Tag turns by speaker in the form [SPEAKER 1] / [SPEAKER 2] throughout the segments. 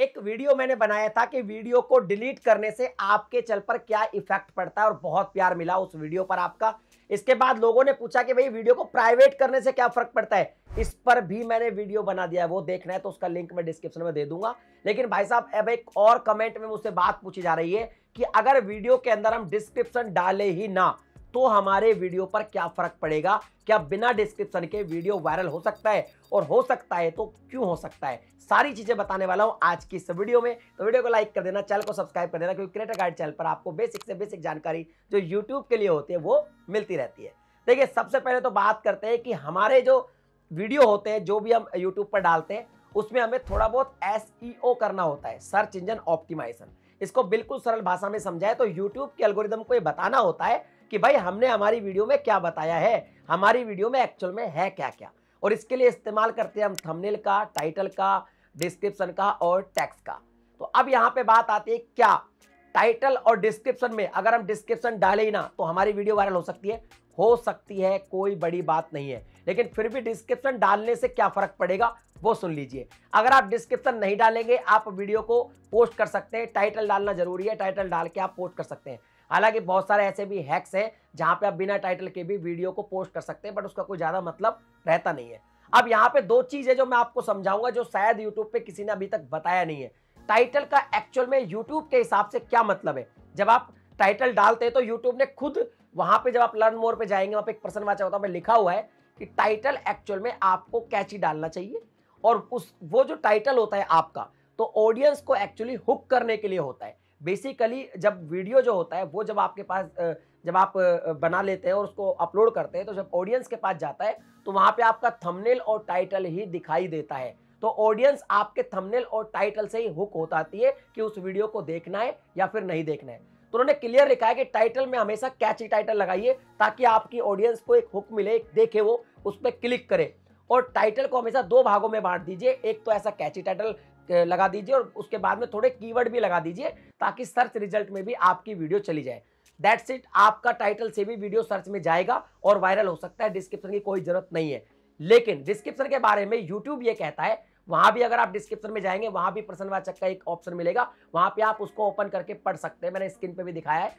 [SPEAKER 1] एक वीडियो मैंने बनाया था कि वीडियो को डिलीट करने से आपके चल पर क्या इफेक्ट पड़ता है और बहुत प्यार मिला उस वीडियो पर आपका इसके बाद लोगों ने पूछा कि भाई वीडियो को प्राइवेट करने से क्या फर्क पड़ता है इस पर भी मैंने वीडियो बना दिया है वो देखना है तो उसका लिंक मैं डिस्क्रिप्शन में दे दूंगा लेकिन भाई साहब अब एक और कमेंट में मुझसे बात पूछी जा रही है कि अगर वीडियो के अंदर हम डिस्क्रिप्शन डाले ही ना तो हमारे वीडियो पर क्या फर्क पड़ेगा क्या बिना डिस्क्रिप्शन के वीडियो वायरल हो सकता है और हो सकता है तो क्यों हो सकता है सारी चीजें बताने वाला हूं आज की इस वीडियो में तो वीडियो को लाइक कर देना चैनल को सब्सक्राइब कर देना क्योंकि क्रिएटर गाइड चैनल पर आपको बेसिक से बेसिक जानकारी जो यूट्यूब के लिए होती है वो मिलती रहती है देखिए सबसे पहले तो बात करते हैं कि हमारे जो वीडियो होते हैं जो भी हम यूट्यूब पर डालते हैं उसमें हमें थोड़ा बहुत एस e करना होता है सर्च इंजन ऑप्टिमाइजेशन इसको बिल्कुल सरल भाषा में समझाए तो यूट्यूब के एल्गोरिदम को ये बताना होता है कि भाई हमने हमारी वीडियो में क्या बताया है हमारी वीडियो में एक्चुअल में है क्या क्या और इसके लिए इस्तेमाल करते हैं हम थंबनेल का टाइटल का डिस्क्रिप्शन का और टैक्स का तो अब यहाँ पे बात आती है क्या टाइटल और डिस्क्रिप्शन में अगर हम डिस्क्रिप्शन डाले ही ना तो हमारी वीडियो वायरल हो सकती है हो सकती है कोई बड़ी बात नहीं है लेकिन फिर भी डिस्क्रिप्शन डालने से क्या फर्क पड़ेगा वो सुन लीजिए अगर आप डिस्क्रिप्शन नहीं डालेंगे आप वीडियो को पोस्ट कर सकते हैं टाइटल डालना जरूरी है टाइटल डाल के आप पोस्ट कर सकते हैं हालांकि बहुत सारे ऐसे भी हैक्स हैं जहां पे आप बिना टाइटल के भी वीडियो को पोस्ट कर सकते हैं बट उसका कोई ज़्यादा मतलब रहता नहीं है अब यहाँ पे दो चीज़ें जो मैं आपको समझाऊंगा जो शायद यूट्यूब पे किसी ने अभी तक बताया नहीं है टाइटल का एक्चुअल में यूट्यूब के हिसाब से क्या मतलब है जब आप टाइटल डालते हैं तो यूट्यूब ने खुद वहां पे जब आप लर्न मोर पे जाएंगे वहां पे एक प्रश्न वाचा होता है लिखा हुआ है कि टाइटल एक्चुअल में आपको कैची डालना चाहिए और उस वो जो टाइटल होता है आपका तो ऑडियंस को एक्चुअली हुक करने के लिए होता है बेसिकली जब वीडियो जो होता है वो जब आपके पास जब आप बना लेते हैं और उसको अपलोड करते हैं तो जब ऑडियंस के पास जाता है तो वहाँ पे आपका थंबनेल और टाइटल ही दिखाई देता है तो ऑडियंस आपके थंबनेल और टाइटल से ही हुक होताती है कि उस वीडियो को देखना है या फिर नहीं देखना है तो उन्होंने क्लियर लिखा है कि टाइटल में हमेशा कैची टाइटल लगाइए ताकि आपकी ऑडियंस को एक हुक मिले देखे वो उस पर क्लिक करे और टाइटल को हमेशा दो भागों में बांट दीजिए एक तो ऐसा कैची टाइटल लगा दीजिए और उसके बाद में थोड़े कीवर्ड भी लगा दीजिए ताकि सर्च रिजल्ट में भी आपकी वीडियो चली जाए दैट्स इट आपका टाइटल से भी वीडियो सर्च में जाएगा और वायरल हो सकता है डिस्क्रिप्शन की कोई जरूरत नहीं है लेकिन डिस्क्रिप्शन के बारे में यूट्यूब ये कहता है वहां भी अगर आप डिस्क्रिप्शन में जाएंगे वहां भी प्रसन्नवाचक का एक ऑप्शन मिलेगा वहां पे आप उसको ओपन करके पढ़ सकते हैं मैंने स्क्रीन पे भी दिखाया है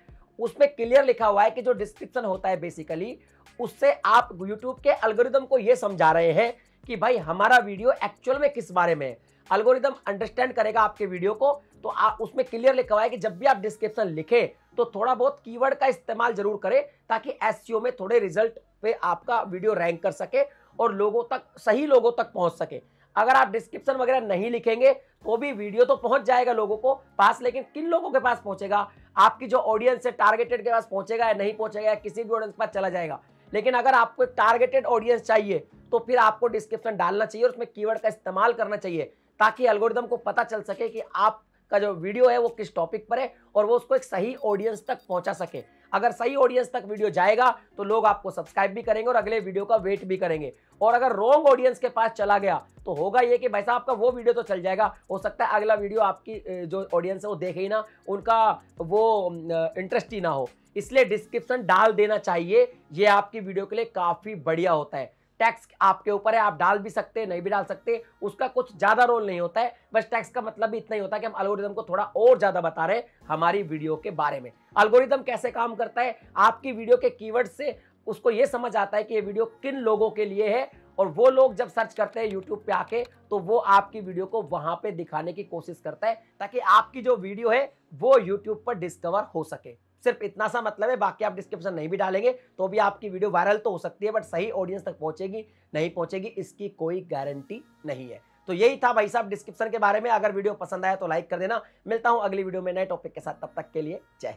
[SPEAKER 1] उसमें क्लियर लिखा हुआ है कि जो डिस्क्रिप्शन होता है बेसिकली उससे आप यूट्यूब के अलगोरिदम को यह समझा रहे हैं कि भाई हमारा वीडियो एक्चुअल में किस बारे में है अल्गोरिदम अंडरस्टैंड करेगा आपके वीडियो को तो आ, उसमें क्लियर लिखा हुआ है कि जब भी आप डिस्क्रिप्शन लिखे तो थोड़ा बहुत कीवर्ड का इस्तेमाल जरूर करें ताकि एस e में थोड़े रिजल्ट पे आपका वीडियो रैंक कर सके और लोगों तक सही लोगों तक पहुंच सके अगर आप डिस्क्रिप्शन वगैरह नहीं लिखेंगे तो भी वीडियो तो पहुंच जाएगा लोगों को पास लेकिन किन लोगों के पास पहुंचेगा आपकी जो ऑडियंस है टारगेटेड के पास पहुंचेगा या नहीं पहुंचेगा या किसी भी ऑडियंस के पास चला जाएगा लेकिन अगर आपको एक टारगेटेड ऑडियंस चाहिए तो फिर आपको डिस्क्रिप्शन डालना चाहिए और उसमें कीवर्ड का इस्तेमाल करना चाहिए ताकि एल्गोरिदम को पता चल सके कि आपका जो वीडियो है वो किस टॉपिक पर है और वो उसको एक सही ऑडियंस तक पहुंचा सके अगर सही ऑडियंस तक वीडियो जाएगा तो लोग आपको सब्सक्राइब भी करेंगे और अगले वीडियो का वेट भी करेंगे और अगर रॉन्ग ऑडियंस के पास चला गया तो होगा ये कि भाई साहब आपका वो वीडियो तो चल जाएगा हो सकता है अगला वीडियो आपकी जो ऑडियंस है वो देखे ही ना उनका वो इंटरेस्ट ही ना हो इसलिए डिस्क्रिप्शन डाल देना चाहिए ये आपकी वीडियो के लिए काफ़ी बढ़िया होता है टैक्स आपके ऊपर है आप डाल भी सकते हैं नहीं भी डाल सकते उसका कुछ ज़्यादा रोल नहीं होता है बस टैक्स का मतलब भी इतना ही होता है कि हम अलगोरिदम को थोड़ा और ज़्यादा बता रहे हैं हमारी वीडियो के बारे में अलगोरिदम कैसे काम करता है आपकी वीडियो के कीवर्ड से उसको ये समझ आता है कि ये वीडियो किन लोगों के लिए है और वो लोग जब सर्च करते हैं यूट्यूब पे आके तो वो आपकी वीडियो को वहां पे दिखाने की कोशिश करता है ताकि आपकी जो वीडियो है वो यूट्यूब पर डिस्कवर हो सके सिर्फ इतना सा मतलब है बाकी आप डिस्क्रिप्शन नहीं भी डालेंगे तो भी आपकी वीडियो वायरल तो हो सकती है बट सही ऑडियंस तक पहुंचेगी नहीं पहुंचेगी इसकी कोई गारंटी नहीं है तो यही था भाई साहब डिस्क्रिप्शन के बारे में अगर वीडियो पसंद आया तो लाइक कर देना मिलता हूं अगली वीडियो में नए टॉपिक के साथ तब तक के लिए जय